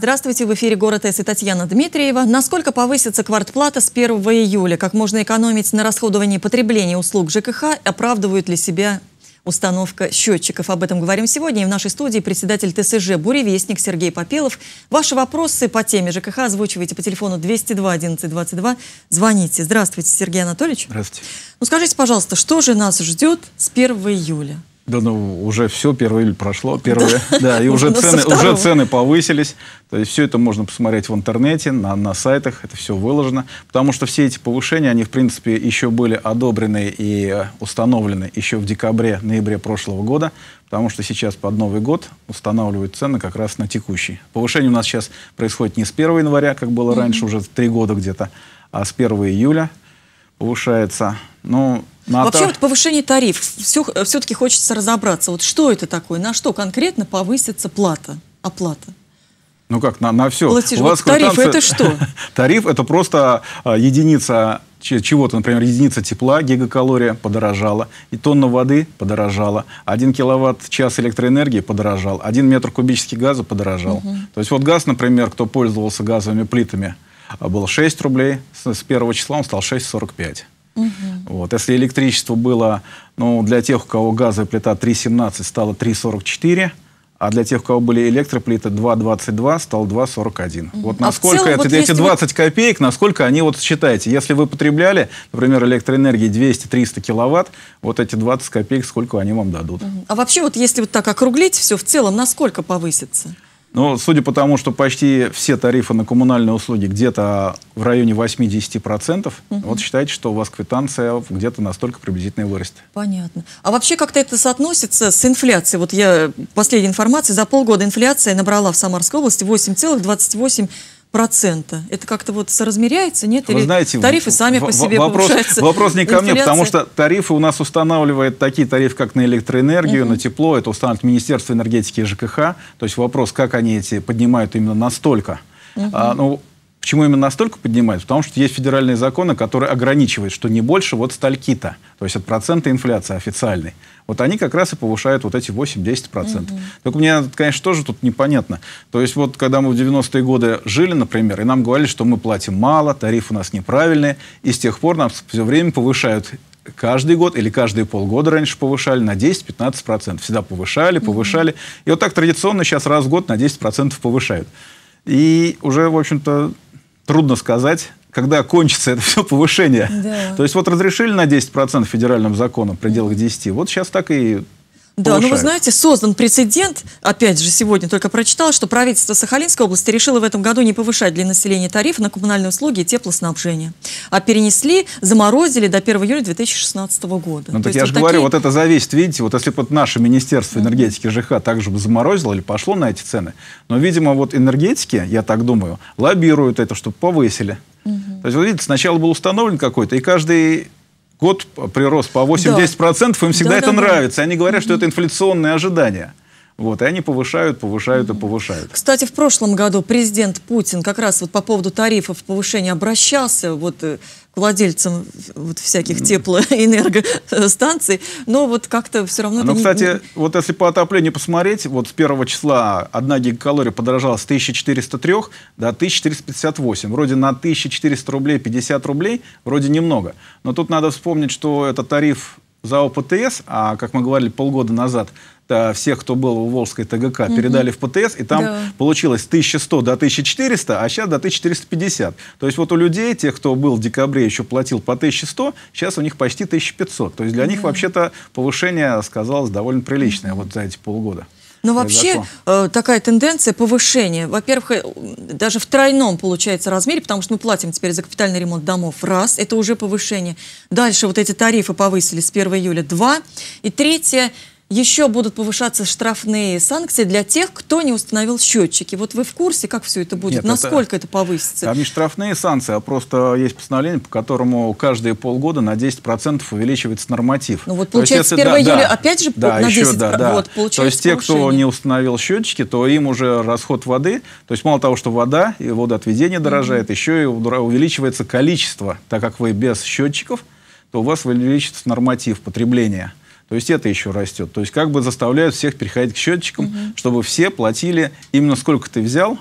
Здравствуйте, в эфире «Город С» и Татьяна Дмитриева. Насколько повысится квартплата с 1 июля? Как можно экономить на расходовании потребления услуг ЖКХ? Оправдывают ли себя установка счетчиков. Об этом говорим сегодня. И в нашей студии председатель ТСЖ «Буревестник» Сергей Попелов. Ваши вопросы по теме ЖКХ озвучивайте по телефону 202 11 22. Звоните. Здравствуйте, Сергей Анатольевич. Здравствуйте. Ну скажите, пожалуйста, что же нас ждет с 1 июля? Да ну, уже все, 1 июля прошло, первое, да, и уже ну, цены, уже цены повысились. То есть все это можно посмотреть в интернете, на, на сайтах, это все выложено. Потому что все эти повышения, они, в принципе, еще были одобрены и э, установлены еще в декабре-ноябре прошлого года, потому что сейчас под Новый год устанавливают цены как раз на текущий. Повышение у нас сейчас происходит не с 1 января, как было раньше, уже три года где-то, а с 1 июля повышается. Ну, НАТО... Вообще вот повышение тариф, все, э, все-таки хочется разобраться, вот что это такое, на что конкретно повысится плата, оплата? Ну как, на, на все. Платеж. У вас вот тариф это что? тариф это просто а, единица чего-то, например, единица тепла, гигакалория подорожала, и тонна воды подорожала, один киловатт-час электроэнергии подорожал, один метр кубический газа подорожал. Угу. То есть вот газ, например, кто пользовался газовыми плитами – а был 6 рублей, с первого числа он стал 6,45. Угу. Вот. Если электричество было, ну, для тех, у кого газовая плита 3,17, стало 3,44, а для тех, у кого были электроплиты 2,22, стал 2,41. Угу. Вот а насколько а целом, это, вот эти 20 копеек, насколько они вот считайте, Если вы потребляли, например, электроэнергии 200-300 киловатт, вот эти 20 копеек, сколько они вам дадут. Угу. А вообще вот если вот так округлить все в целом, насколько повысится? Ну, судя по тому, что почти все тарифы на коммунальные услуги где-то в районе 80%, угу. вот считайте, что у вас квитанция где-то настолько приблизительно вырастет. Понятно. А вообще как-то это соотносится с инфляцией? Вот я последняя информация, за полгода инфляция набрала в Самарской области 8,28% процента. Это как-то вот соразмеряется, нет? Вы Или знаете, тарифы сами по себе вопрос, повышаются? Вопрос не ко мне, потому что тарифы у нас устанавливают такие тарифы, как на электроэнергию, угу. на тепло. Это устанавливает Министерство энергетики и ЖКХ. То есть вопрос, как они эти поднимают именно настолько. Угу. А, ну, Почему именно настолько поднимают? Потому что есть федеральные законы, которые ограничивают, что не больше вот стальки-то, то есть от процента инфляции официальной. Вот они как раз и повышают вот эти 8-10%. Угу. Только мне, конечно, тоже тут непонятно. То есть вот когда мы в 90-е годы жили, например, и нам говорили, что мы платим мало, тариф у нас неправильный, и с тех пор нам все время повышают каждый год или каждые полгода раньше повышали на 10-15%. Всегда повышали, повышали. Угу. И вот так традиционно сейчас раз в год на 10% повышают. И уже, в общем-то, трудно сказать, когда кончится это все повышение. Да. То есть вот разрешили на 10% федеральным законом в пределах 10, вот сейчас так и да, повышают. ну вы знаете, создан прецедент, опять же, сегодня только прочитал, что правительство Сахалинской области решило в этом году не повышать для населения тариф на коммунальные услуги и теплоснабжение, а перенесли, заморозили до 1 июля 2016 года. Ну, так я вот же такие... говорю, вот это зависит, видите, вот если бы вот наше Министерство энергетики ЖХ также бы заморозило или пошло на эти цены, но, видимо, вот энергетики, я так думаю, лоббируют это, чтобы повысили. Угу. То есть, вот видите, сначала был установлен какой-то, и каждый год прирост по 8-10%, да. им всегда да, это да, нравится. Да. Они говорят, что это инфляционные ожидания. Вот, и они повышают, повышают и повышают. Кстати, в прошлом году президент Путин как раз вот по поводу тарифов повышения обращался, вот э, к владельцам вот всяких теплоэнергостанций, но вот как-то все равно... Ну, кстати, не... вот если по отоплению посмотреть, вот с первого числа одна гигакалория подорожала с 1403 до 1458. Вроде на 1400 рублей 50 рублей, вроде немного. Но тут надо вспомнить, что это тариф за ОПТС, а, как мы говорили полгода назад, Э, всех, кто был в Волжской ТГК, угу. передали в ПТС, и там да. получилось 1100 до 1400, а сейчас до 1450. То есть вот у людей, тех, кто был в декабре, еще платил по 1100, сейчас у них почти 1500. То есть для да. них вообще-то повышение сказалось довольно приличное вот за эти полгода. Но ну, вообще э, такая тенденция повышения. Во-первых, э, даже в тройном получается размере, потому что мы платим теперь за капитальный ремонт домов. Раз, это уже повышение. Дальше вот эти тарифы повысили с 1 июля. Два. И третье, еще будут повышаться штрафные санкции для тех, кто не установил счетчики. Вот вы в курсе, как все это будет? Нет, Насколько это, это повысится? Там не штрафные санкции, а просто есть постановление, по которому каждые полгода на 10% увеличивается норматив. Ну вот получается, есть, с 1 да, июля да, опять же да, на еще, 10%. Да, да. Вот, получается то есть те, повышение. кто не установил счетчики, то им уже расход воды, то есть мало того, что вода и водоотведение дорожает, mm-hmm. еще и увеличивается количество, так как вы без счетчиков, то у вас увеличится норматив потребления. То есть это еще растет. То есть как бы заставляют всех переходить к счетчикам, угу. чтобы все платили именно сколько ты взял,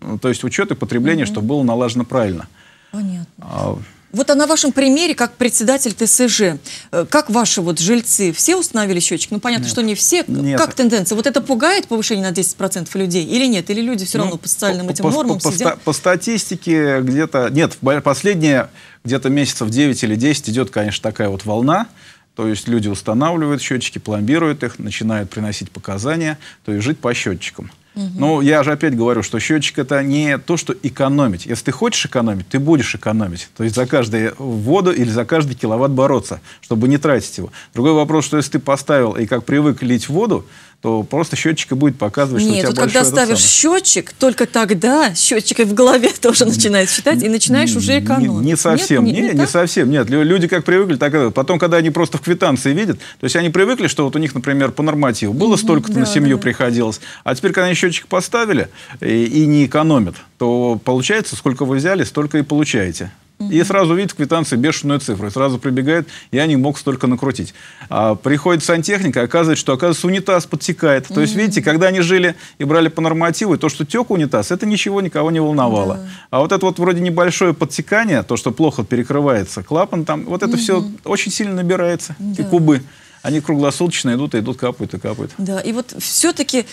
ну, то есть учет и потребление, угу. чтобы было налажено правильно. Понятно. А, вот а на вашем примере, как председатель ТСЖ, э, как ваши вот жильцы, все установили счетчик? Ну, понятно, нет. что не все. Нет. Как тенденция? Вот это пугает повышение на 10% людей или нет? Или люди все ну, равно ну, по социальным по, этим по, нормам по, сидят? По, по статистике где-то... Нет, последние где-то месяцев 9 или 10 идет, конечно, такая вот волна. То есть люди устанавливают счетчики, пломбируют их, начинают приносить показания, то есть жить по счетчикам. Угу. Ну, Но я же опять говорю, что счетчик это не то, что экономить. Если ты хочешь экономить, ты будешь экономить. То есть за каждую воду или за каждый киловатт бороться, чтобы не тратить его. Другой вопрос, что если ты поставил и как привык лить воду, то просто счетчик и будет показывать, Нет, что у тебя вот когда ставишь самый. счетчик, только тогда счетчик и в голове тоже начинает считать, и начинаешь уже экономить. Не, не совсем, нет, не, не, не, не совсем, нет. Люди как привыкли, так и Потом, когда они просто в квитанции видят, то есть они привыкли, что вот у них, например, по нормативу было столько-то да, на семью да. приходилось, а теперь, когда они счетчик поставили и, э, и не экономят, то получается, сколько вы взяли, столько и получаете. И сразу видит в квитанции бешеную цифру. И сразу прибегает, я не мог столько накрутить. А приходит сантехника, оказывается, что оказывается унитаз подтекает. То есть, видите, когда они жили и брали по нормативу, и то, что тек унитаз, это ничего никого не волновало. А вот это вот вроде небольшое подтекание, то, что плохо перекрывается клапан, там, вот это угу. все очень сильно набирается. И кубы они круглосуточно идут, и идут, капают и капают. Да, и вот все-таки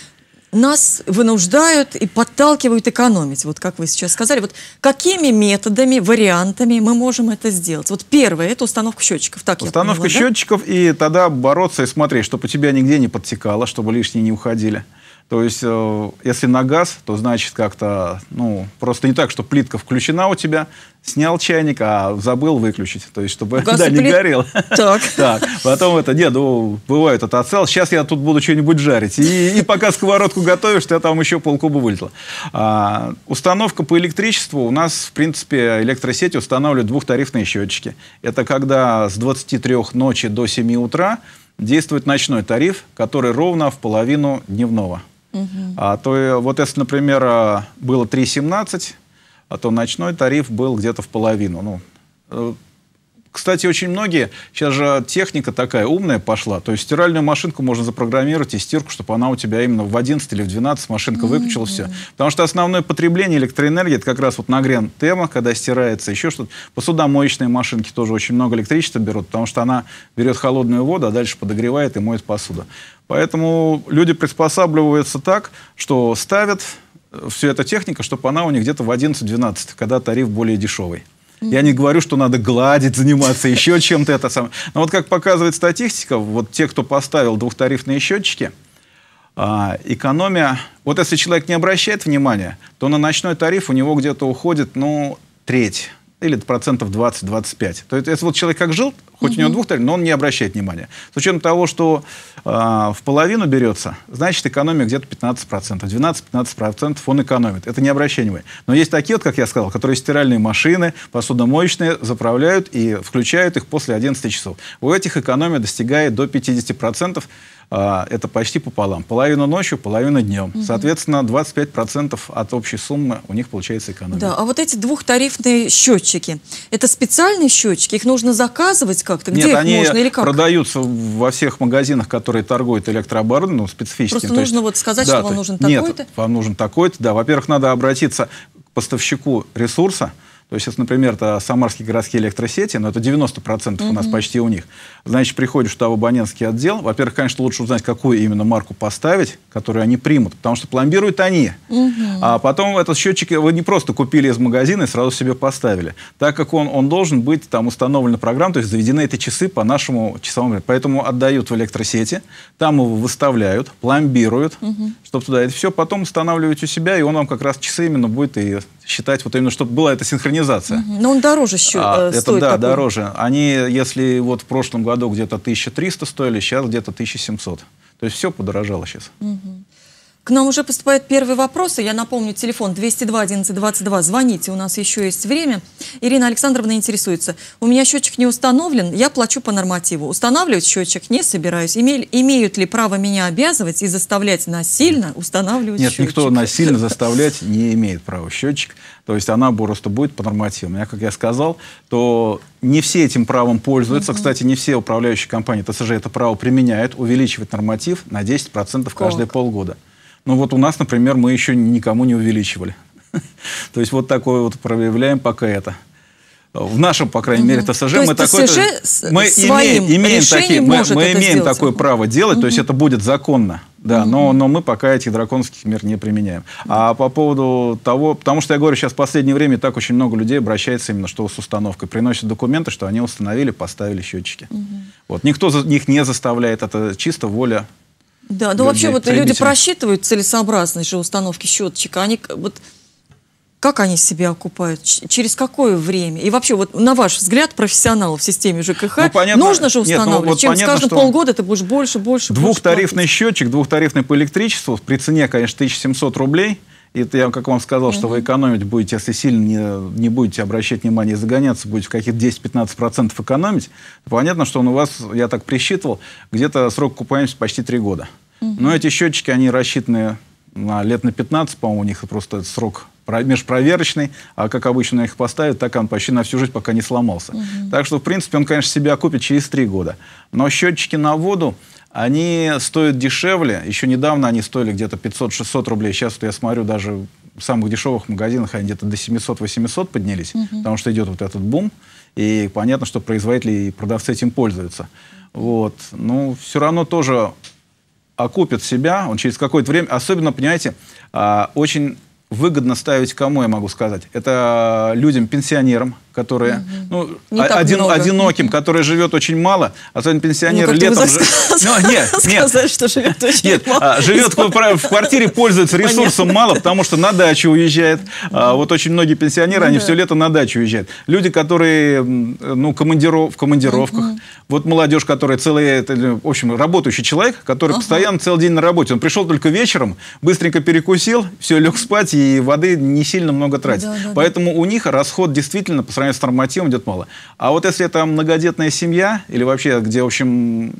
нас вынуждают и подталкивают экономить, вот как вы сейчас сказали. Вот какими методами, вариантами мы можем это сделать? Вот первое – это установка счетчиков. Так установка поняла, счетчиков да? и тогда бороться и смотреть, чтобы у тебя нигде не подтекало, чтобы лишние не уходили. То есть, э, если на газ, то значит как-то, ну, просто не так, что плитка включена у тебя, снял чайник, а забыл выключить, то есть, чтобы, Газ да, не плит... горел. Так. так. Потом это, нет, ну, бывает это отсал, сейчас я тут буду что-нибудь жарить. И, и пока сковородку готовишь, я там еще полкуба вылетело. А, установка по электричеству у нас, в принципе, электросети устанавливают двухтарифные счетчики. Это когда с 23 ночи до 7 утра действует ночной тариф, который ровно в половину дневного. А, то э, вот если, например, э, было 3,17, а то ночной тариф был где-то в половину. Ну, э, кстати, очень многие, сейчас же техника такая умная пошла, то есть стиральную машинку можно запрограммировать и стирку, чтобы она у тебя именно в 11 или в 12 машинка mm-hmm. выключила все. Потому что основное потребление электроэнергии, это как раз вот нагрен тема, когда стирается еще что-то. Посудомоечные машинки тоже очень много электричества берут, потому что она берет холодную воду, а дальше подогревает и моет посуду. Поэтому люди приспосабливаются так, что ставят э, всю эту технику, чтобы она у них где-то в 11-12, когда тариф более дешевый. Я не говорю, что надо гладить, заниматься еще чем-то это самое. Но вот как показывает статистика, вот те, кто поставил двухтарифные счетчики, а, экономия... Вот если человек не обращает внимания, то на ночной тариф у него где-то уходит, ну, треть или процентов 20-25. То есть это вот человек как жил, хоть угу. у него двух но он не обращает внимания. С учетом того, что э, в половину берется, значит, экономия где-то 15%. 12-15% он экономит. Это не обращение внимания. Но есть такие, вот, как я сказал, которые стиральные машины, посудомоечные заправляют и включают их после 11 часов. У этих экономия достигает до 50%. А, это почти пополам. Половину ночью, половину днем. Угу. Соответственно, 25% от общей суммы у них получается экономия. Да, а вот эти двухтарифные счетчики, это специальные счетчики? Их нужно заказывать как-то? Где Нет, их они можно или как? продаются во всех магазинах, которые торгуют электрооборудованием, ну, специфическим. Просто То нужно есть, вот сказать, да, что вам нужен такой-то? Нет, вам нужен такой-то, да. Во-первых, надо обратиться к поставщику ресурса, угу то есть, это, например, это самарские городские электросети, но это 90% mm-hmm. у нас почти у них. Значит, приходишь туда в абонентский отдел. Во-первых, конечно, лучше узнать, какую именно марку поставить, которую они примут, потому что пломбируют они. Mm-hmm. А потом этот счетчик вы не просто купили из магазина и сразу себе поставили. Так как он, он должен быть там установлен программ, то есть заведены эти часы по нашему часовому. Поэтому отдают в электросети, там его выставляют, пломбируют, mm-hmm. чтобы туда это все потом устанавливать у себя, и он вам как раз часы именно будет и считать вот именно, чтобы была эта синхронизация. Но он дороже еще а, э, стоит. Это, да, такой. дороже. Они, если вот в прошлом году где-то 1300 стоили, сейчас где-то 1700. То есть все подорожало сейчас. Угу. К нам уже поступают первые вопросы. Я напомню, телефон 202 11 22. Звоните, у нас еще есть время. Ирина Александровна интересуется. У меня счетчик не установлен, я плачу по нормативу. Устанавливать счетчик не собираюсь. Име, имеют ли право меня обязывать и заставлять насильно устанавливать Нет, счетчик? Нет, никто насильно заставлять не имеет права счетчик. То есть она просто будет по нормативам. Я, как я сказал, то не все этим правом пользуются. Угу. Кстати, не все управляющие компании ТСЖ это право применяют. Увеличивать норматив на 10% каждые как? полгода. Ну вот у нас, например, мы еще никому не увеличивали. То есть вот такое вот проявляем пока это. В нашем, по крайней мере, ТСЖ мы такое мы имеем, такие, мы, имеем такое право делать, то есть это будет законно, да, но но мы пока этих драконских мер не применяем. А по поводу того, потому что я говорю, сейчас в последнее время так очень много людей обращается именно что с установкой, приносят документы, что они установили, поставили счетчики. Вот никто за них не заставляет, это чисто воля да, ну вообще вот люди просчитывают целесообразность же установки счетчика. Они вот как они себя окупают? Через какое время? И вообще, вот на ваш взгляд, профессионалов в системе ЖКХ, ну, понятно, нужно же устанавливать? Нет, ну, вот Чем понятно, с каждым полгода ты будешь больше, больше, Двухтарифный больше счетчик, двухтарифный по электричеству, при цене, конечно, 1700 рублей, и это, я, как вам сказал, что вы экономить будете, если сильно не, не будете обращать внимание и загоняться, будете каких-то 10-15% экономить, понятно, что он у вас, я так присчитывал, где-то срок окупаемости почти 3 года. Но эти счетчики, они рассчитаны на лет на 15, по-моему, у них просто этот срок межпроверочный, а как обычно их поставят, так он почти на всю жизнь пока не сломался. Угу. Так что, в принципе, он, конечно, себя окупит через три года. Но счетчики на воду, они стоят дешевле. Еще недавно они стоили где-то 500-600 рублей. Сейчас вот я смотрю, даже в самых дешевых магазинах они где-то до 700-800 поднялись, угу. потому что идет вот этот бум. И понятно, что производители и продавцы этим пользуются. Вот. Ну, все равно тоже окупит себя. Он через какое-то время... Особенно, понимаете, а, очень выгодно ставить кому, я могу сказать. Это людям, пенсионерам, которые, угу. ну, один, одиноким, который живет очень мало, а то пенсионер ну, летом... Же... Ну, а, нет, нет. Сказать, что живет очень нет, а, мало. Живет в, в квартире, пользуется ресурсом Понятно. мало, потому что на дачу уезжает. А, вот очень многие пенсионеры, они ну все лето на дачу уезжают. Люди, которые ну, командиров, в командировках. Вот молодежь, которая целый, ну, в общем, работающий человек, который постоянно целый день на работе. Он пришел только вечером, быстренько перекусил, все, лег спать и воды не сильно много тратит. Да, да, Поэтому у них расход действительно по сравнению конечно, нормативом идет мало. А вот если это многодетная семья, или вообще, где, в общем,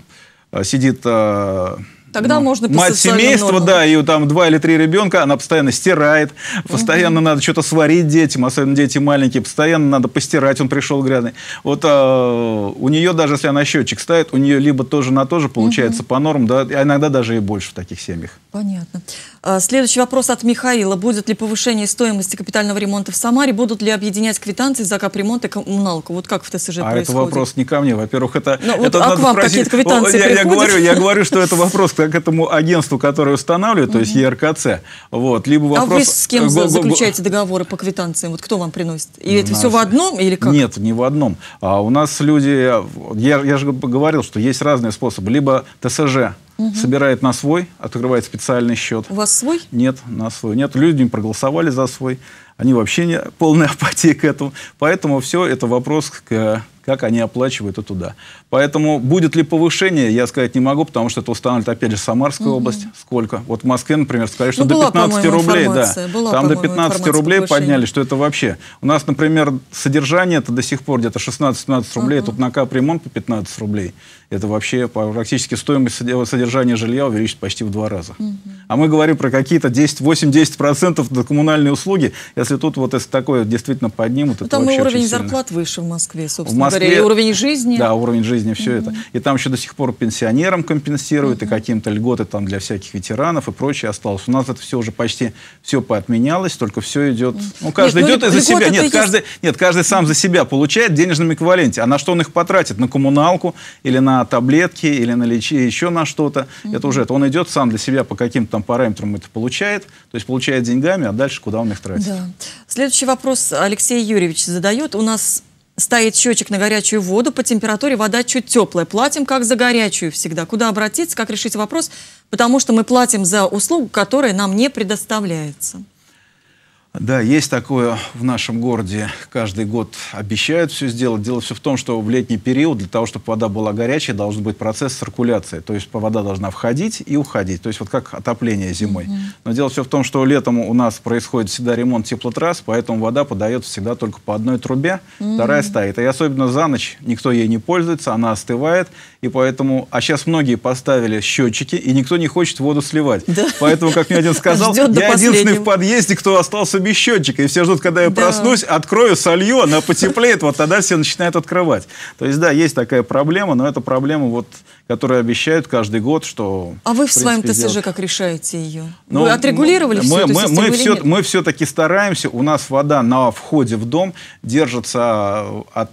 э, сидит... Э, Тогда ну, можно Мать семейства, да, и там два или три ребенка, она постоянно стирает, постоянно угу. надо что-то сварить детям, особенно дети маленькие, постоянно надо постирать, он пришел грязный. Вот а, у нее, даже если она счетчик ставит, у нее либо тоже на то же получается угу. по нормам, да, а иногда даже и больше в таких семьях. Понятно. А, следующий вопрос от Михаила. Будет ли повышение стоимости капитального ремонта в Самаре? Будут ли объединять квитанции за капремонт и коммуналку? Вот как в ТСЖ а происходит? А это вопрос не ко мне. Во-первых, это, Но ну, это вот, а надо к вам спросить. квитанции я, я, говорю, я говорю, что это вопрос к этому агентству, которое устанавливает, то есть ЕРКЦ. Вот. Либо а вопрос... А вы с кем заключаете договоры по квитанциям? Вот кто вам приносит? И это все в одном или как? Нет, не в одном. А у нас люди... Я, я же говорил, что есть разные способы. Либо ТСЖ угу. собирает на свой, открывает специальный счет. У вас свой? Нет, на свой. Нет, люди проголосовали за свой они вообще не полная апатия к этому. Поэтому все это вопрос, к, как они оплачивают это туда. Поэтому будет ли повышение, я сказать не могу, потому что это устанавливает, опять же, Самарская угу. область. Сколько? Вот в Москве, например, сказали, что ну, до 15 была, рублей. Да, была, там до 15 рублей повышение. подняли, что это вообще. У нас, например, содержание это до сих пор где-то 16-17 рублей, угу. тут на капремонт по 15 рублей. Это вообще практически стоимость содержания жилья увеличится почти в два раза. Угу. А мы говорим про какие-то 10, 8-10% до коммунальные услуги. Я если тут вот если такое действительно поднимут, ну, это Там и уровень зарплат сильно. выше в Москве, собственно в Москве, говоря, и уровень жизни. Да, уровень жизни, все mm-hmm. это. И там еще до сих пор пенсионерам компенсируют, mm-hmm. и каким-то льготы там для всяких ветеранов и прочее осталось. У нас это все уже почти все поотменялось, только все идет... Ну, каждый нет, идет ну, из-за себя. Нет, каждый, есть... нет, каждый сам за себя получает в денежном эквиваленте. А на что он их потратит? На коммуналку или на таблетки, или на лечение, еще на что-то. Mm-hmm. Это уже это. Он идет сам для себя по каким-то там параметрам это получает, то есть получает деньгами, а дальше куда он их тратит. Да. Следующий вопрос Алексей Юрьевич задает. У нас стоит счетчик на горячую воду, по температуре вода чуть теплая. Платим как за горячую всегда. Куда обратиться, как решить вопрос? Потому что мы платим за услугу, которая нам не предоставляется. Да, есть такое в нашем городе. Каждый год обещают все сделать. Дело все в том, что в летний период для того, чтобы вода была горячей, должен быть процесс циркуляции. То есть вода должна входить и уходить. То есть вот как отопление зимой. Mm -hmm. Но дело все в том, что летом у нас происходит всегда ремонт теплотрасс, поэтому вода подается всегда только по одной трубе, mm -hmm. вторая стоит. И особенно за ночь никто ей не пользуется, она остывает и поэтому... А сейчас многие поставили счетчики, и никто не хочет воду сливать. Да. Поэтому, как мне один сказал, Ждет я единственный в подъезде, кто остался без счетчика, и все ждут, когда я да. проснусь, открою, солью, она потеплеет, вот тогда все начинают открывать. То есть, да, есть такая проблема, но это проблема, вот, которую обещают каждый год, что... А вы в, своем ТСЖ как решаете ее? Ну, вы отрегулировали мы, всю мы, эту мы, все, мы все-таки стараемся, у нас вода на входе в дом держится от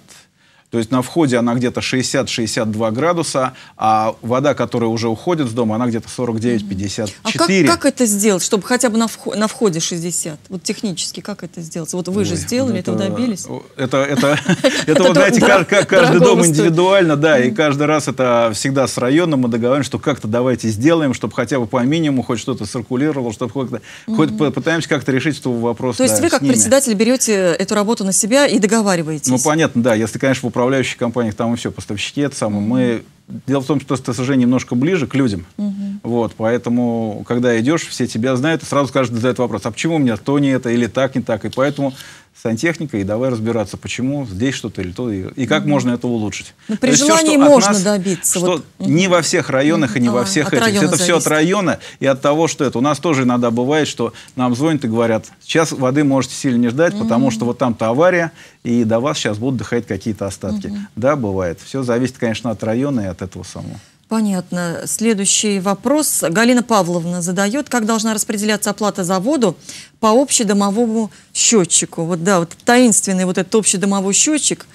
то есть на входе она где-то 60-62 градуса, а вода, которая уже уходит с дома, она где-то 49-54. А как, как это сделать, чтобы хотя бы на, вхо на входе 60? Вот технически как это сделать? Вот вы Ой, же сделали, это, этого добились. Это, это, это вы знаете, каждый дом индивидуально, да, и каждый раз это всегда с районом мы договариваемся, что как-то давайте сделаем, чтобы хотя бы по минимуму хоть что-то циркулировало, чтобы хоть пытаемся как-то решить этот вопрос. То есть вы как председатель берете эту работу на себя и договариваетесь? Ну, понятно, да. Если, конечно, в управляющих компаниях там и все, поставщики это самое. Мы Дело в том, что ТСЖ немножко ближе к людям. Угу. Вот, поэтому, когда идешь, все тебя знают, и сразу каждый задает вопрос, а почему у меня то не это, или так не так. И поэтому сантехника, и давай разбираться, почему здесь что-то или то, и, и как угу. можно это улучшить. Но ну, при то желании все, можно нас, добиться. Что вот. Не во всех районах и не а, во всех этих. Это зависит. все от района и от того, что это. У нас тоже иногда бывает, что нам звонят и говорят, сейчас воды можете сильно не ждать, угу. потому что вот там-то авария, и до вас сейчас будут доходить какие-то остатки. Угу. Да, бывает. Все зависит, конечно, от района и от от этого самого. Понятно. Следующий вопрос. Галина Павловна задает, как должна распределяться оплата за воду по общедомовому счетчику? Вот да, вот таинственный вот этот общедомовой счетчик.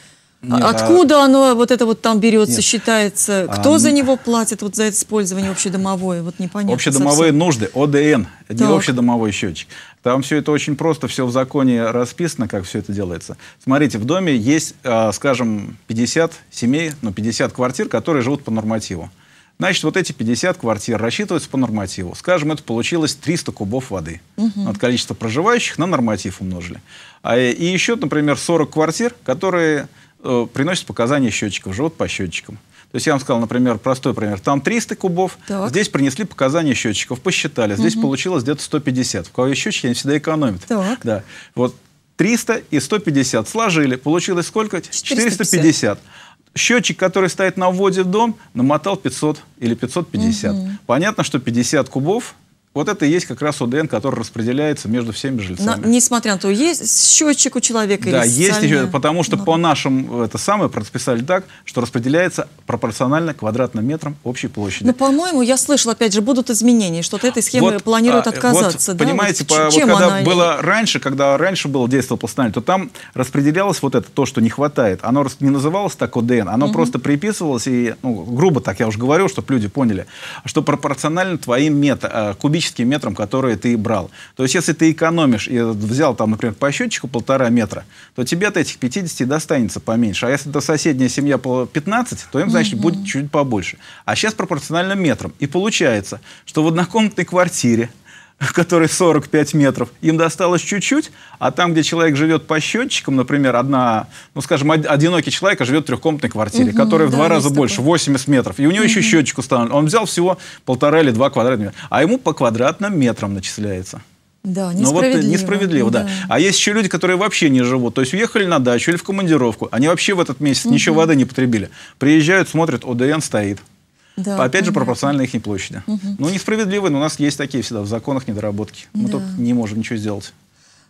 Нет, а Откуда а... оно, вот это вот там берется, Нет. считается? А, Кто а... за него платит вот за это использование общедомовое? Вот непонятно Общедомовые совсем. нужды, ОДН, это так. не общедомовой счетчик. Там все это очень просто, все в законе расписано, как все это делается. Смотрите, в доме есть, а, скажем, 50 семей, ну, 50 квартир, которые живут по нормативу. Значит, вот эти 50 квартир рассчитываются по нормативу. Скажем, это получилось 300 кубов воды. Угу. От количества проживающих на норматив умножили. А, и еще, например, 40 квартир, которые э, приносят показания счетчиков, живут по счетчикам. То есть я вам сказал, например, простой пример. Там 300 кубов, так. здесь принесли показания счетчиков, посчитали. Здесь угу. получилось где-то 150. В кого счетчики, они всегда экономят. Так. Да. Вот 300 и 150 сложили. Получилось сколько? 450. 450. Счетчик, который стоит на вводе в дом, намотал 500 или 550. Угу. Понятно, что 50 кубов вот это и есть как раз ОДН, который распределяется между всеми жильцами. Но, несмотря на то, есть счетчик у человека Да, есть еще, потому что Но... по нашим, э, это самое, прописали так, что распределяется пропорционально квадратным метрам общей площади. Но, ну, по-моему, я слышал, опять же, будут изменения, что от этой схемы вот, планируют а, отказаться. Вот, да? Понимаете, вот, по, вот, когда она... было раньше, когда раньше было действие постановление, то там распределялось вот это, то, что не хватает. Оно не называлось так ОДН, оно угу. просто приписывалось, и, ну, грубо так я уже говорил, чтобы люди поняли, что пропорционально твоим метам э, кубическим кубическим метром, которые ты брал. То есть, если ты экономишь и взял, там, например, по счетчику полтора метра, то тебе от этих 50 достанется поменьше. А если это соседняя семья 15, то им, значит, угу. будет чуть побольше. А сейчас пропорционально метром. И получается, что в однокомнатной квартире который 45 метров, им досталось чуть-чуть, а там, где человек живет по счетчикам, например, одна, ну, скажем, одинокий человек живет в трехкомнатной квартире, угу, которая в да, два раза такой. больше, 80 метров, и у него угу. еще счетчик установлен. Он взял всего полтора или два квадратных метра, а ему по квадратным метрам начисляется. Да, ну, э, несправедливо. Но вот несправедливо, да. да. А есть еще люди, которые вообще не живут. То есть уехали на дачу или в командировку. Они вообще в этот месяц угу. ничего воды не потребили. Приезжают, смотрят, ОДН стоит да, опять понятно. же, пропорционально их площади. Угу. Ну, несправедливые, но у нас есть такие всегда в законах недоработки. Мы да. тут не можем ничего сделать.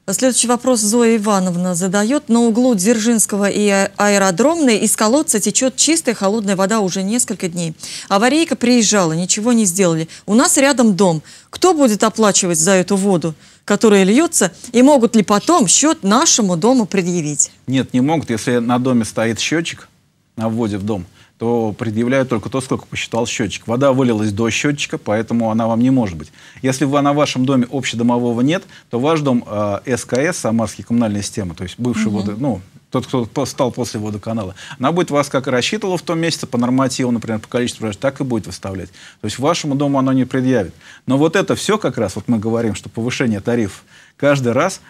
Следующий вопрос Зоя Ивановна задает. На углу Дзержинского и а, аэродромной из колодца течет чистая холодная вода уже несколько дней. Аварийка приезжала, ничего не сделали. У нас рядом дом. Кто будет оплачивать за эту воду, которая льется? И могут ли потом счет нашему дому предъявить? Нет, не могут. Если на доме стоит счетчик на вводе в дом – то предъявляют только то, сколько посчитал счетчик. Вода вылилась до счетчика, поэтому она вам не может быть. Если вы на вашем доме общедомового нет, то ваш дом э, СКС, самарский коммунальная система, то есть бывший угу. водо, ну, тот, кто стал после водоканала, она будет вас как и рассчитывала в том месяце по нормативу, например, по количеству продаж, так и будет выставлять. То есть вашему дому она не предъявит. Но вот это все как раз, вот мы говорим, что повышение тарифов каждый раз,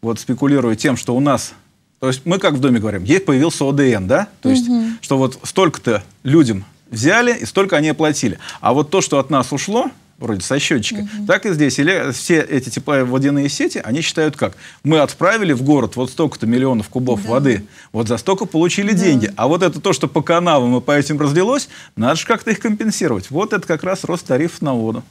вот спекулируя тем, что у нас то есть мы как в доме говорим, есть появился ОДН, да? То есть, угу. что вот столько-то людям взяли и столько они оплатили. А вот то, что от нас ушло, вроде со счетчика, угу. так и здесь. Или все эти тепловодяные типа сети, они считают как? Мы отправили в город вот столько-то миллионов кубов да. воды, вот за столько получили да. деньги. А вот это то, что по каналам и по этим разлилось, надо же как-то их компенсировать. Вот это как раз рост тарифов на воду.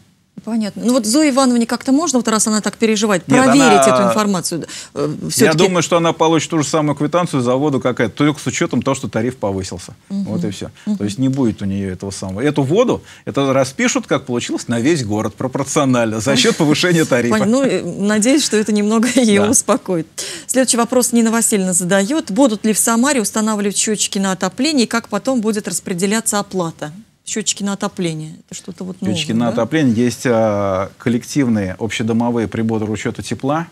Понятно. Ну вот Зои Ивановне как-то можно, вот раз она так переживает, Нет, проверить она... эту информацию? Э, Я думаю, что она получит ту же самую квитанцию за воду какая-то, только с учетом того, что тариф повысился. Угу. Вот и все. Угу. То есть не будет у нее этого самого. Эту воду, это распишут, как получилось, на весь город пропорционально, за счет повышения тарифа. Ну, э, надеюсь, что это немного ее успокоит. Следующий вопрос Нина Васильевна задает. Будут ли в Самаре устанавливать счетчики на отопление и как потом будет распределяться оплата? счетчики на отопление. Это что-то вот новое, Счетчики да? на отопление. Есть э, коллективные общедомовые приборы учета тепла,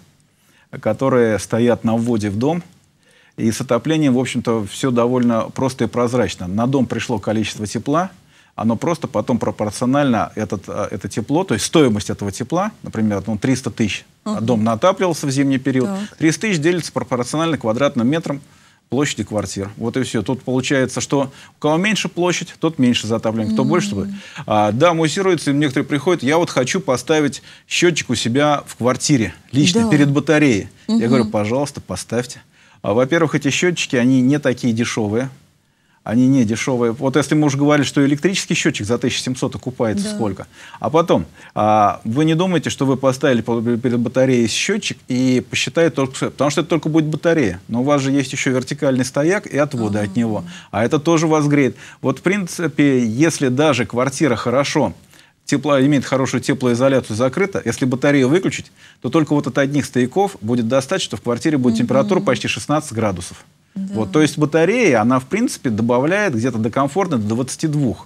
которые стоят на вводе в дом. И с отоплением, в общем-то, все довольно просто и прозрачно. На дом пришло количество тепла, оно просто потом пропорционально этот, а, это тепло, то есть стоимость этого тепла, например, ну, 300 тысяч, uh -huh. а дом натапливался в зимний период, так. 300 тысяч делится пропорционально квадратным метром, площади квартир. Вот и все. Тут получается, что у кого меньше площадь, тот меньше затапливания, кто mm-hmm. больше. Чтобы... А, да, муссируется, и некоторые приходят, я вот хочу поставить счетчик у себя в квартире, лично, да. перед батареей. Mm-hmm. Я говорю, пожалуйста, поставьте. А, во-первых, эти счетчики, они не такие дешевые они не дешевые. Вот если мы уже говорили, что электрический счетчик за 1700 окупается да. сколько. А потом, а, вы не думаете, что вы поставили перед батареей счетчик и посчитает только... Потому что это только будет батарея. Но у вас же есть еще вертикальный стояк и отводы а -а -а. от него. А это тоже вас греет. Вот, в принципе, если даже квартира хорошо тепло, имеет хорошую теплоизоляцию, закрыта. Если батарею выключить, то только вот от одних стояков будет достаточно, что в квартире будет mm -hmm. температура почти 16 градусов. Да. Вот, то есть батарея, она, в принципе, добавляет где-то до комфортно до 22. Угу.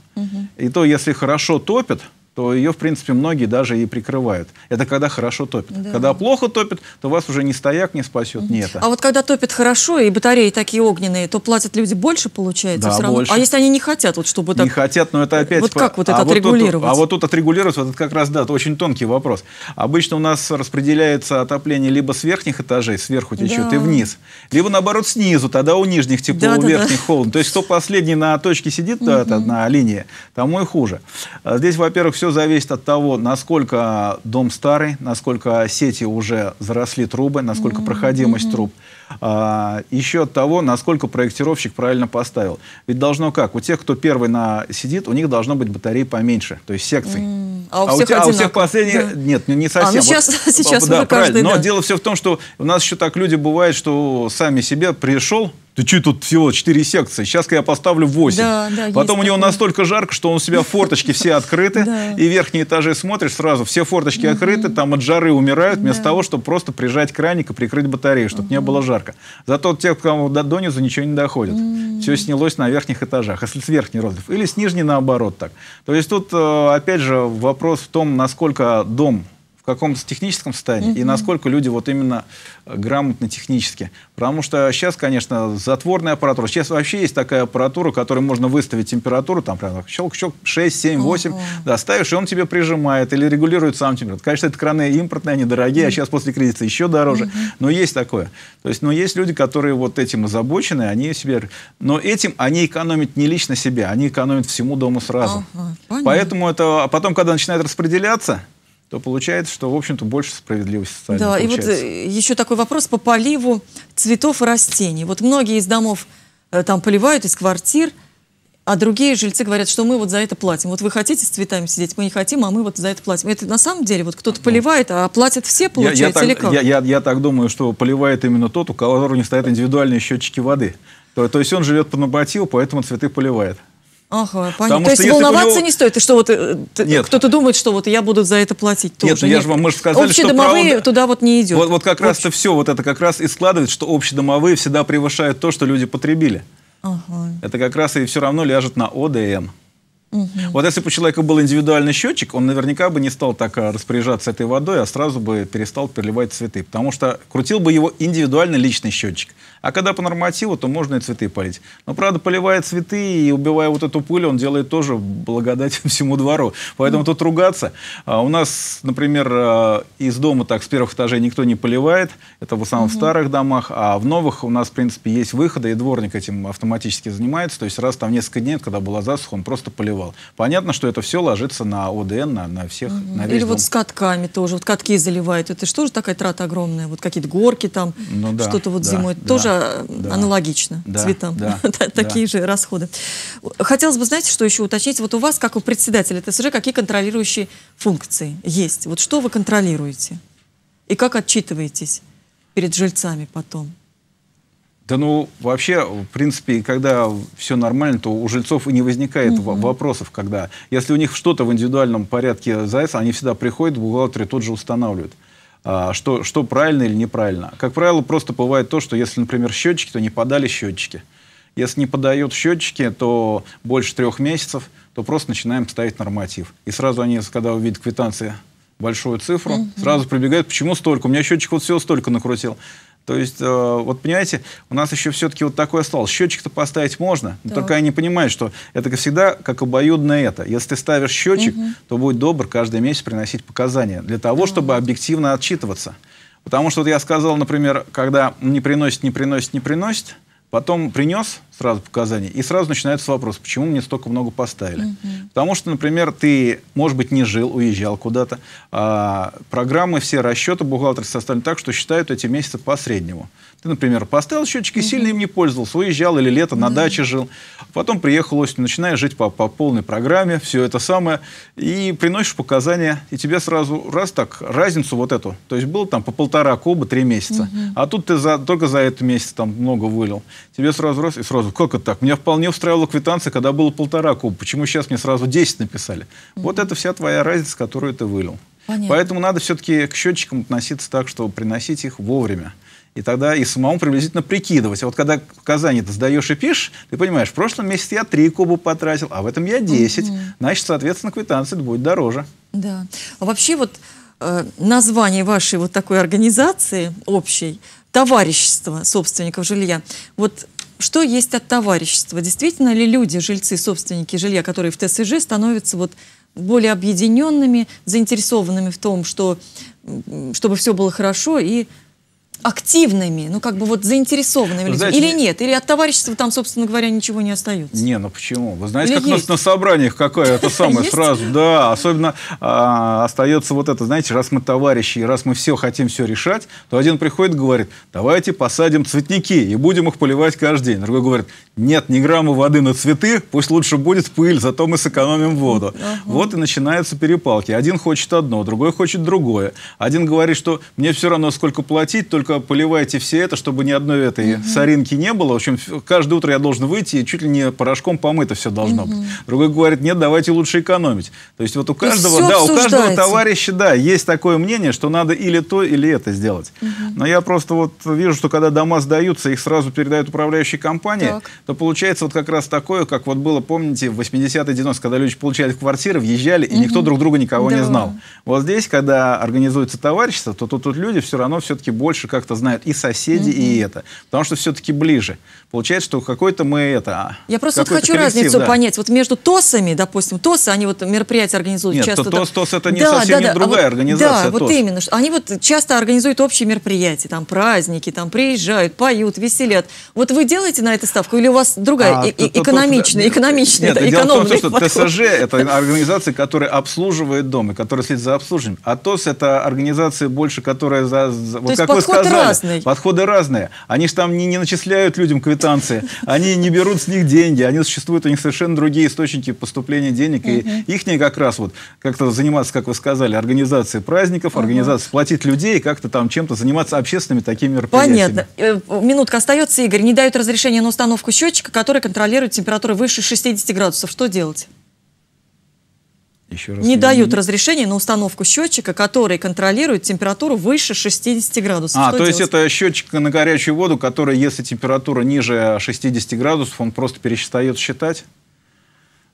И то, если хорошо топит, то ее, в принципе, многие даже и прикрывают. Это когда хорошо топит. Да. Когда плохо топит, то вас уже не стояк не спасет, не это. А вот когда топит хорошо, и батареи такие огненные, то платят люди больше, получается, да, все равно? Больше. А если они не хотят, вот чтобы так... Не хотят, но это опять... Вот как вот это а отрегулировать? Вот тут, а вот тут отрегулировать, вот это как раз, да, это очень тонкий вопрос. Обычно у нас распределяется отопление либо с верхних этажей, сверху течет, да. и вниз. Либо, наоборот, снизу, тогда у нижних тепло, да, у да, верхних да. холодно. То есть кто последний на точке сидит, то это на линии, тому и хуже. А здесь, во-первых, все зависит от того, насколько дом старый, насколько сети уже заросли трубы, насколько mm-hmm. проходимость mm-hmm. труб а, еще от того, насколько проектировщик правильно поставил. Ведь должно как? У тех, кто первый на, сидит, у них должно быть батареи поменьше, то есть секций. Mm, а у а всех, у тебя, у всех а последних... Да. Нет, ну, не совсем. А, ну, сейчас, вот, сейчас да, уже каждый, Но да. дело все в том, что у нас еще так люди бывают, что сами себе пришел, ты что тут всего 4 секции? Сейчас-ка я поставлю 8. Да, да, Потом у него такое. настолько жарко, что у себя форточки все открыты, и верхние этажи смотришь сразу, все форточки открыты, там от жары умирают, вместо того, чтобы просто прижать краник и прикрыть батарею, чтобы не было жарко жарко. Зато те, кому до, донизу ничего не доходит. Mm. Все снялось на верхних этажах, если с верхней розлив. Или с нижней наоборот так. То есть тут, э, опять же, вопрос в том, насколько дом в каком техническом состоянии mm-hmm. и насколько люди вот именно э, грамотно технически. Потому что сейчас, конечно, затворная аппаратура. Сейчас вообще есть такая аппаратура, которой можно выставить температуру, там прям щелк-щелк, 6, 7, 8, oh-oh. да, ставишь, и он тебе прижимает или регулирует сам температуру. Конечно, это краны импортные, они дорогие, mm-hmm. а сейчас после кризиса еще дороже. Mm-hmm. Но есть такое. То есть, но есть люди, которые вот этим озабочены, они себе... Но этим они экономят не лично себе, они экономят всему дому сразу. Uh-huh. Поэтому это... А потом, когда начинает распределяться, то получается, что, в общем-то, больше справедливости социальной Да, получается. и вот э, еще такой вопрос по поливу цветов и растений. Вот многие из домов э, там поливают, из квартир, а другие жильцы говорят, что мы вот за это платим. Вот вы хотите с цветами сидеть, мы не хотим, а мы вот за это платим. Это на самом деле вот кто-то ну. поливает, а платят все, получается, я, я так, или как? Я, я, я так думаю, что поливает именно тот, у которого не стоят индивидуальные счетчики воды. То, то есть он живет по нормативу, поэтому цветы поливает. Ага, понятно. То есть волноваться него... не стоит. И что вот э, кто-то думает, что вот я буду за это платить тоже. Нет, ну, я же вам мы же сказали, общедомовые домовые право... туда вот не идет. Вот, вот как Общ... раз-то все, вот это как раз и складывается, что общедомовые всегда превышают то, что люди потребили. Ага. Это как раз и все равно ляжет на ОДМ. Угу. Вот если бы у человека был индивидуальный счетчик, он наверняка бы не стал так а, распоряжаться этой водой, а сразу бы перестал переливать цветы, потому что крутил бы его индивидуальный личный счетчик. А когда по нормативу, то можно и цветы полить. Но, правда, поливая цветы и убивая вот эту пыль, он делает тоже благодать всему двору. Поэтому mm. тут ругаться. А, у нас, например, э, из дома так с первых этажей никто не поливает. Это в основном mm-hmm. в старых домах. А в новых у нас, в принципе, есть выходы, и дворник этим автоматически занимается. То есть раз там несколько дней, когда была засуха, он просто поливал. Понятно, что это все ложится на ОДН, на, на всех, mm-hmm. на весь Или дом. вот с катками тоже. Вот катки заливают. Это же тоже такая трата огромная. Вот какие-то горки там, ну, да, что-то вот да, зимой. Да. Тоже да. аналогично да, цветам. Да, Такие да. же расходы. Хотелось бы, знаете, что еще уточнить? Вот у вас, как у председателя ТСЖ, какие контролирующие функции есть? Вот что вы контролируете? И как отчитываетесь перед жильцами потом? Да ну, вообще, в принципе, когда все нормально, то у жильцов и не возникает угу. вопросов, когда... Если у них что-то в индивидуальном порядке завис, они всегда приходят, бухгалтеры тот же устанавливают. А, что, что правильно или неправильно. Как правило, просто бывает то, что если, например, счетчики, то не подали счетчики. Если не подают счетчики, то больше трех месяцев, то просто начинаем ставить норматив. И сразу они, когда увидят квитанции большую цифру, угу. сразу прибегают, почему столько? У меня счетчик вот всего столько накрутил. То есть, э, вот понимаете, у нас еще все-таки вот такое осталось. Счетчик-то поставить можно, но да. только они понимают, что это как всегда как обоюдное это. Если ты ставишь счетчик, угу. то будь добр каждый месяц приносить показания для того, да. чтобы объективно отчитываться. Потому что вот я сказал, например, когда не приносит, не приносит, не приносит, потом принес, сразу показания, и сразу начинается вопрос, почему мне столько много поставили. Угу. Потому что, например, ты, может быть, не жил, уезжал куда-то. А, программы, все расчеты бухгалтеры составлены так, что считают эти месяцы по среднему. Ты, например, поставил счетчики, угу. сильно им не пользовался, уезжал или лето на да. даче жил. Потом приехал осенью, начинаешь жить по, по полной программе, все это самое, и приносишь показания, и тебе сразу раз так, разницу вот эту. То есть было там по полтора куба три месяца, угу. а тут ты за, только за этот месяц там много вылил. Тебе сразу раз, и сразу как это так? Меня вполне устраивала квитанция, когда было полтора куба. Почему сейчас мне сразу 10 написали? Mm-hmm. Вот это вся твоя разница, которую ты вылил. Понятно. Поэтому надо все-таки к счетчикам относиться так, чтобы приносить их вовремя. И тогда и самому приблизительно прикидывать. А вот когда показания ты сдаешь и пишешь, ты понимаешь, в прошлом месяце я 3 куба потратил, а в этом я 10. Угу. Значит, соответственно, квитанция будет дороже. Да. А вообще вот э, название вашей вот такой организации общей, товарищество собственников жилья, вот что есть от товарищества? Действительно ли люди, жильцы, собственники жилья, которые в ТСЖ, становятся вот более объединенными, заинтересованными в том, что, чтобы все было хорошо и активными, ну как бы вот заинтересованными Вы знаете, или нет? Или от товарищества там, собственно говоря, ничего не остается? Не, ну почему? Вы знаете, или как есть? у нас на собраниях какая это самое сразу, да, особенно а, остается вот это, знаете, раз мы товарищи, и раз мы все хотим все решать, то один приходит и говорит, давайте посадим цветники и будем их поливать каждый день. Другой говорит, нет, ни грамма воды на цветы, пусть лучше будет пыль, зато мы сэкономим воду. Вот и начинаются перепалки. Один хочет одно, другой хочет другое. Один говорит, что мне все равно сколько платить, только только поливайте все это, чтобы ни одной этой угу. соринки не было. В общем, каждое утро я должен выйти, и чуть ли не порошком помыто все должно угу. быть. Другой говорит, нет, давайте лучше экономить. То есть вот у каждого, да, у каждого товарища, да, есть такое мнение, что надо или то, или это сделать. Угу. Но я просто вот вижу, что когда дома сдаются, их сразу передают управляющей компании, так. то получается вот как раз такое, как вот было, помните, в 80-е, 90-е, когда люди получали квартиры, въезжали, и угу. никто друг друга никого да. не знал. Вот здесь, когда организуется товарищество, то тут люди все равно все-таки больше как как-то знают и соседи, mm-hmm. и это. Потому что все-таки ближе. Получается, что какой-то мы это... Я просто вот хочу разницу да. понять. Вот между ТОСами, допустим, ТОСы, они вот мероприятия организуют Нет, часто... Нет, то, ТОС, это не да, совсем да, да. не а другая а вот, организация. Да, ТОС. вот именно. Они вот часто организуют общие мероприятия, там праздники, там приезжают, поют, веселят. Вот вы делаете на это ставку или у вас другая, а, э- то, экономичная, то, экономичная, нет, это, дело в том, что ТСЖ это организация, которая обслуживает дом и которая следит за обслуживанием. А ТОС это организация больше, которая за... за вот как вы сказали, сказали. разный. Подходы разные. Они же там не, не начисляют людям квитанции, они не берут с них деньги, они существуют, у них совершенно другие источники поступления денег, и их не как раз вот как-то заниматься, как вы сказали, организацией праздников, организацией, платить людей, как-то там чем-то заниматься общественными такими мероприятиями. Понятно. Э, минутка остается, Игорь. Не дают разрешения на установку счетчика, который контролирует температуру выше 60 градусов. Что делать? Еще раз не дают разрешения на установку счетчика, который контролирует температуру выше 60 градусов. А, Что то делать? есть это счетчик на горячую воду, который, если температура ниже 60 градусов, он просто перестает считать?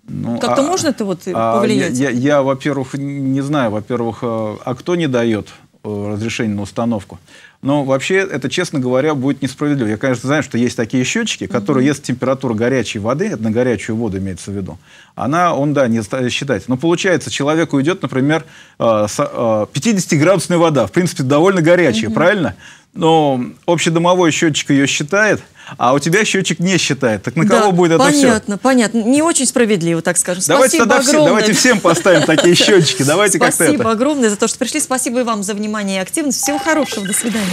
Ну, Как-то а, можно это вот а, повлиять? Я, я, я во-первых, не знаю, во-первых, э, а кто не дает? Э, разрешение на установку. Но вообще это, честно говоря, будет несправедливо. Я, конечно, знаю, что есть такие счетчики, которые, mm-hmm. если температура горячей воды, это на горячую воду имеется в виду, она, он, да, не считается. Но получается, человеку идет, например, 50-градусная э, э, вода, в принципе, довольно горячая, mm-hmm. правильно? ну, общедомовой счетчик ее считает, а у тебя счетчик не считает. Так на да, кого будет это понятно, все? Понятно, понятно. Не очень справедливо, так скажем. Давайте спасибо тогда огромное. Все, давайте всем поставим такие счетчики. Давайте как-то Спасибо огромное за то, что пришли. Спасибо и вам за внимание и активность. Всего хорошего. До свидания.